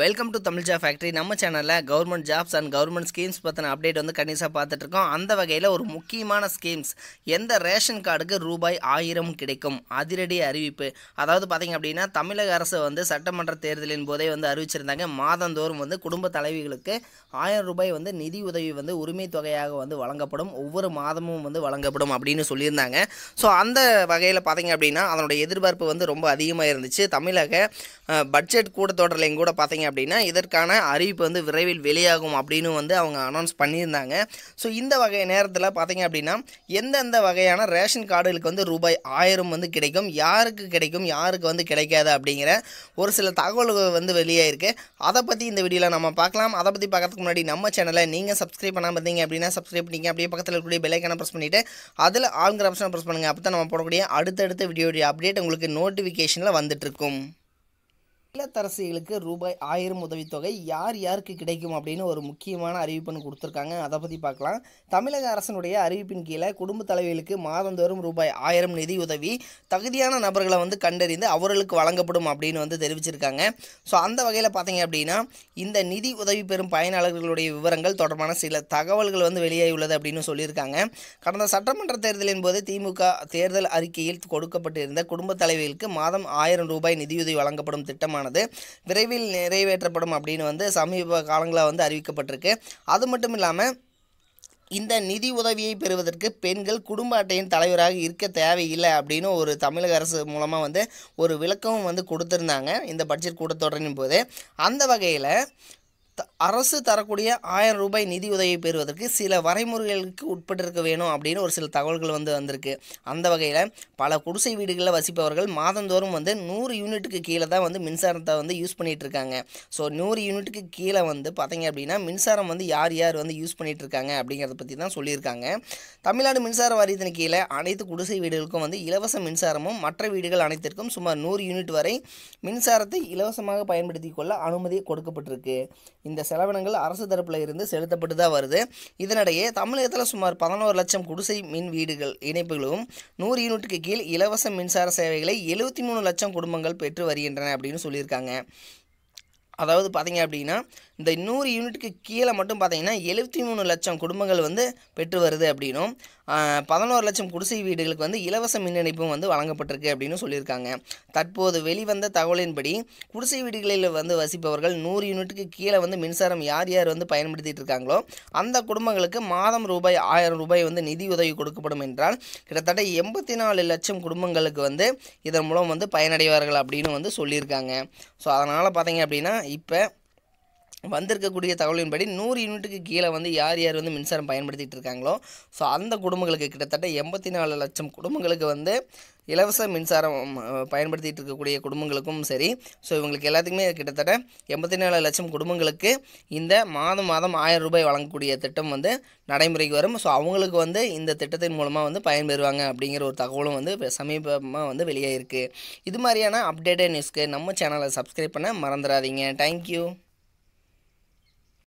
welcome to Tamil ஜா factory நம்ம சேனலில் government jobs and government schemes பற்றின அப்டேட் வந்து கண்டிப்பாக பார்த்துட்ருக்கோம் அந்த வகையில் ஒரு முக்கியமான ஸ்கீம்ஸ் எந்த ரேஷன் கார்டுக்கு ரூபாய் ஆயிரம் கிடைக்கும் அதிரடி அறிவிப்பு அதாவது பார்த்திங்க அப்படின்னா தமிழக அரசு வந்து சட்டமன்ற தேர்தலின் போதே வந்து அறிவிச்சிருந்தாங்க மாதந்தோறும் வந்து குடும்ப தலைவிகளுக்கு ஆயிரம் ரூபாய் வந்து நிதி உதவி வந்து உரிமை தொகையாக வந்து வழங்கப்படும் ஒவ்வொரு மாதமும் வந்து வழங்கப்படும் அப்படின்னு சொல்லியிருந்தாங்க ஸோ அந்த வகையில் பார்த்திங்க அப்படின்னா அதனுடைய எதிர்பார்ப்பு வந்து ரொம்ப அதிகமாக இருந்துச்சு தமிழக பட்ஜெட் கூட்டத்தொடரிலையும் கூட பார்த்திங்க பார்த்தீங்க அப்படின்னா இதற்கான அறிவிப்பு வந்து விரைவில் வெளியாகும் அப்படின்னு வந்து அவங்க அனௌன்ஸ் பண்ணியிருந்தாங்க ஸோ இந்த வகை நேரத்தில் பார்த்தீங்க அப்படின்னா எந்தெந்த வகையான ரேஷன் கார்டுகளுக்கு வந்து ரூபாய் ஆயிரம் வந்து கிடைக்கும் யாருக்கு கிடைக்கும் யாருக்கு வந்து கிடைக்காது அப்படிங்கிற ஒரு சில தகவல்கள் வந்து வெளியாயிருக்கு அதை பற்றி இந்த வீடியோவில் நம்ம பார்க்கலாம் அதை பற்றி பார்க்கறதுக்கு முன்னாடி நம்ம சேனலை நீங்கள் சப்ஸ்கிரைப் பண்ணாமல் இருந்தீங்க அப்படின்னா சப்ஸ்கிரைப் பண்ணிங்க அப்படியே பக்கத்தில் இருக்கக்கூடிய பெலைக்கான ப்ரெஸ் பண்ணிவிட்டு அதில் ஆளுங்கிற ஆப்ஷனை ப்ரெஸ் பண்ணுங்கள் அப்போ தான் நம்ம போடக்கூடிய அடுத்தடுத்த வீடியோடைய அப்டேட் உங்களுக்கு நோட்டிஃபிகேஷனில் வந்துட்டுருக்கும் இல்லத்தரசிகளுக்கு ரூபாய் ஆயிரம் உதவித்தொகை யார் யாருக்கு கிடைக்கும் அப்படின்னு ஒரு முக்கியமான அறிவிப்புன்னு கொடுத்துருக்காங்க அதை பற்றி பார்க்கலாம் தமிழக அரசனுடைய அறிவிப்பின் கீழே குடும்ப தலைவிகளுக்கு மாதந்தோறும் ரூபாய் ஆயிரம் நிதி உதவி தகுதியான நபர்களை வந்து கண்டறிந்து அவர்களுக்கு வழங்கப்படும் அப்படின்னு வந்து தெரிவிச்சிருக்காங்க ஸோ அந்த வகையில் பார்த்தீங்க அப்படின்னா இந்த நிதி உதவி பெறும் பயனாளர்களுடைய விவரங்கள் தொடர்பான சில தகவல்கள் வந்து வெளியாகியுள்ளது அப்படின்னு சொல்லியிருக்காங்க கடந்த சட்டமன்ற தேர்தலின் போது திமுக தேர்தல் அறிக்கையில் கொடுக்கப்பட்டிருந்த குடும்ப தலைவிகளுக்கு மாதம் ஆயிரம் ரூபாய் நிதியுதவி வழங்கப்படும் திட்டமாக திட்டமானது விரைவில் நிறைவேற்றப்படும் அப்படின்னு வந்து சமீப காலங்களாக வந்து அறிவிக்கப்பட்டிருக்கு அது மட்டும் இல்லாமல் இந்த நிதி உதவியை பெறுவதற்கு பெண்கள் குடும்ப அட்டையின் தலைவராக இருக்க தேவையில்லை அப்படின்னு ஒரு தமிழக அரசு மூலமாக வந்து ஒரு விளக்கமும் வந்து கொடுத்துருந்தாங்க இந்த பட்ஜெட் கூட்டத்தொடரின் போது அந்த வகையில் அரசு தரக்கூடிய ஆயிரம் ரூபாய் நிதி உதவி பெறுவதற்கு சில வரைமுறைகளுக்கு உட்பட்டிருக்க வேணும் அப்படின்னு ஒரு சில தகவல்கள் வந்து வந்திருக்கு அந்த வகையில் பல குடிசை வீடுகளில் வசிப்பவர்கள் மாதந்தோறும் வந்து நூறு யூனிட்டுக்கு கீழே தான் வந்து மின்சாரத்தை வந்து யூஸ் பண்ணிகிட்டு இருக்காங்க ஸோ நூறு யூனிட்டுக்கு கீழே வந்து பார்த்தீங்க அப்படின்னா மின்சாரம் வந்து யார் யார் வந்து யூஸ் பண்ணிகிட்டு இருக்காங்க அப்படிங்கிறத பற்றி தான் சொல்லியிருக்காங்க தமிழ்நாடு மின்சார வாரியத்தின் கீழே அனைத்து குடிசை வீடுகளுக்கும் வந்து இலவச மின்சாரமும் மற்ற வீடுகள் அனைத்திற்கும் சுமார் நூறு யூனிட் வரை மின்சாரத்தை இலவசமாக பயன்படுத்திக் கொள்ள அனுமதி கொடுக்கப்பட்டிருக்கு இந்த செலவினங்கள் அரசு தரப்பில் இருந்து செலுத்தப்பட்டு தான் வருது இதனிடையே தமிழகத்தில் சுமார் பதினோரு லட்சம் குடிசை மின் வீடுகள் இணைப்புகளும் நூறு யூனிட்டுக்கு கீழ் இலவச மின்சார சேவைகளை எழுபத்தி மூணு லட்சம் குடும்பங்கள் பெற்று வருகின்றன அப்படின்னு சொல்லியிருக்காங்க அதாவது பார்த்திங்க அப்படின்னா இந்த நூறு யூனிட்டுக்கு கீழே மட்டும் பார்த்திங்கன்னா எழுபத்தி மூணு லட்சம் குடும்பங்கள் வந்து பெற்று வருது அப்படின்னும் பதினோரு லட்சம் குடிசை வீடுகளுக்கு வந்து இலவச மின் இணைப்பும் வந்து வழங்கப்பட்டிருக்கு அப்படின்னு சொல்லியிருக்காங்க தற்போது வெளிவந்த தகவலின்படி குடிசை வீடுகளில் வந்து வசிப்பவர்கள் நூறு யூனிட்டுக்கு கீழே வந்து மின்சாரம் யார் யார் வந்து பயன்படுத்திட்டு இருக்காங்களோ அந்த குடும்பங்களுக்கு மாதம் ரூபாய் ஆயிரம் ரூபாய் வந்து நிதி உதவி கொடுக்கப்படும் என்றால் கிட்டத்தட்ட எண்பத்தி நாலு லட்சம் குடும்பங்களுக்கு வந்து இதன் மூலம் வந்து பயனடைவார்கள் அப்படின்னு வந்து சொல்லியிருக்காங்க ஸோ அதனால் பார்த்தீங்க அப்படின்னா இப்போ வந்திருக்கக்கூடிய தகவலின்படி நூறு யூனிட்டுக்கு கீழே வந்து யார் யார் வந்து மின்சாரம் பயன்படுத்திகிட்டு இருக்காங்களோ ஸோ அந்த குடும்பங்களுக்கு கிட்டத்தட்ட எண்பத்தி நாலு லட்சம் குடும்பங்களுக்கு வந்து இலவச மின்சாரம் பயன்படுத்திகிட்டு இருக்கக்கூடிய குடும்பங்களுக்கும் சரி ஸோ இவங்களுக்கு எல்லாத்துக்குமே கிட்டத்தட்ட எண்பத்தி நாலு லட்சம் குடும்பங்களுக்கு இந்த மாதம் மாதம் ஆயிரம் ரூபாய் வழங்கக்கூடிய திட்டம் வந்து நடைமுறைக்கு வரும் ஸோ அவங்களுக்கு வந்து இந்த திட்டத்தின் மூலமாக வந்து பயன்பெறுவாங்க அப்படிங்கிற ஒரு தகவலும் வந்து சமீபமாக வந்து வெளியே இருக்குது இது மாதிரியான அப்டேட்டட் நியூஸ்க்கு நம்ம சேனலை சப்ஸ்கிரைப் பண்ண மறந்துடாதீங்க தேங்க்யூ